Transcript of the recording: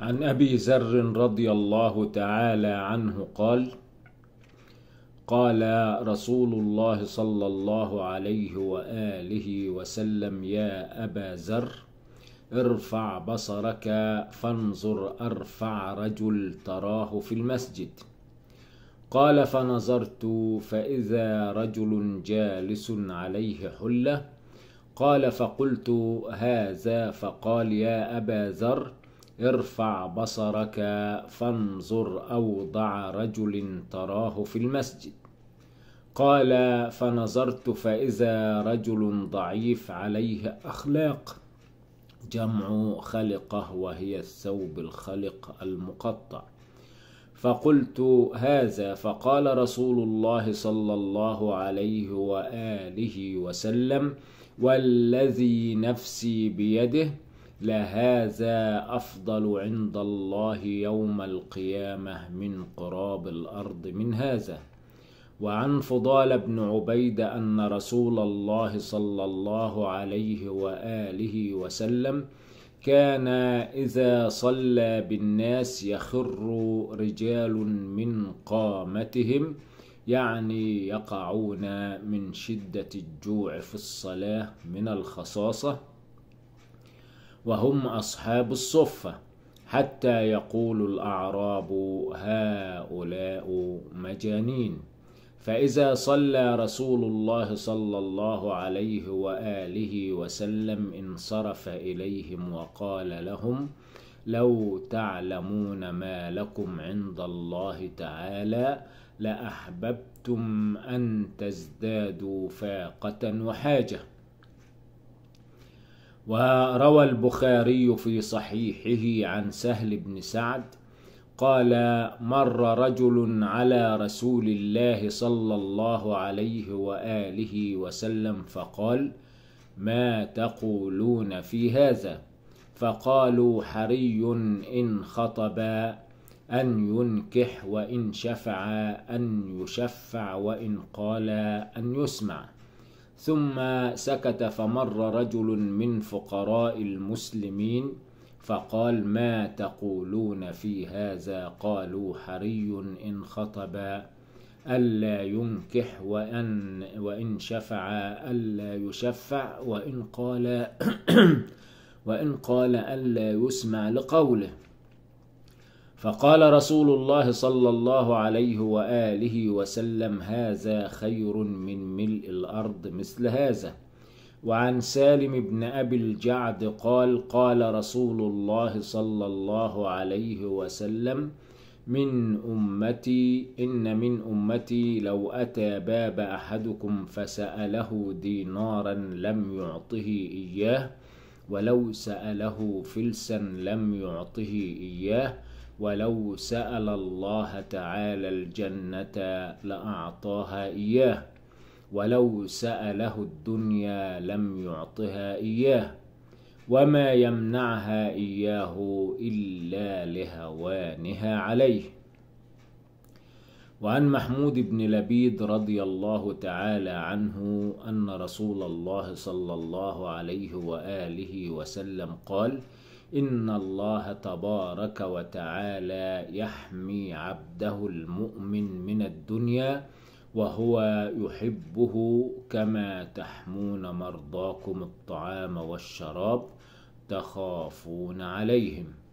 عن ابي ذر رضي الله تعالى عنه قال قال رسول الله صلى الله عليه واله وسلم يا ابا ذر ارفع بصرك فانظر ارفع رجل تراه في المسجد قال فنظرت فاذا رجل جالس عليه حله قال فقلت هذا فقال يا ابا ذر ارفع بصرك فانظر أوضع رجل تراه في المسجد قال فنظرت فإذا رجل ضعيف عليه أخلاق جمع خلقة وهي الثوب الخلق المقطع فقلت هذا فقال رسول الله صلى الله عليه وآله وسلم والذي نفسي بيده لهذا أفضل عند الله يوم القيامة من قراب الأرض من هذا وعن فضال بن عبيد أن رسول الله صلى الله عليه وآله وسلم كان إذا صلى بالناس يخر رجال من قامتهم يعني يقعون من شدة الجوع في الصلاة من الخصاصة وهم أصحاب الصفة حتى يقول الأعراب هؤلاء مجانين فإذا صلى رسول الله صلى الله عليه وآله وسلم انصرف إليهم وقال لهم لو تعلمون ما لكم عند الله تعالى لأحببتم أن تزدادوا فاقة وحاجة وروى البخاري في صحيحه عن سهل بن سعد قال مر رجل على رسول الله صلى الله عليه واله وسلم فقال ما تقولون في هذا فقالوا حري ان خطب ان ينكح وان شفع ان يشفع وان قال ان يسمع ثم سكت فمر رجل من فقراء المسلمين فقال ما تقولون في هذا قالوا حري إن خطبا ألا ينكح وأن وإن شفع ألا يشفع وإن قال وإن قال ألا يسمع لقوله فقال رسول الله صلى الله عليه واله وسلم هذا خير من ملء الارض مثل هذا وعن سالم بن ابي الجعد قال قال رسول الله صلى الله عليه وسلم من امتي ان من امتي لو اتى باب احدكم فساله دينارا لم يعطه اياه ولو ساله فلسا لم يعطه اياه ولو سأل الله تعالى الجنة لأعطاها إياه ولو سأله الدنيا لم يعطها إياه وما يمنعها إياه إلا لهوانها عليه وعن محمود بن لبيد رضي الله تعالى عنه أن رسول الله صلى الله عليه وآله وسلم قال: إن الله تبارك وتعالى يحمي عبده المؤمن من الدنيا وهو يحبه كما تحمون مرضاكم الطعام والشراب تخافون عليهم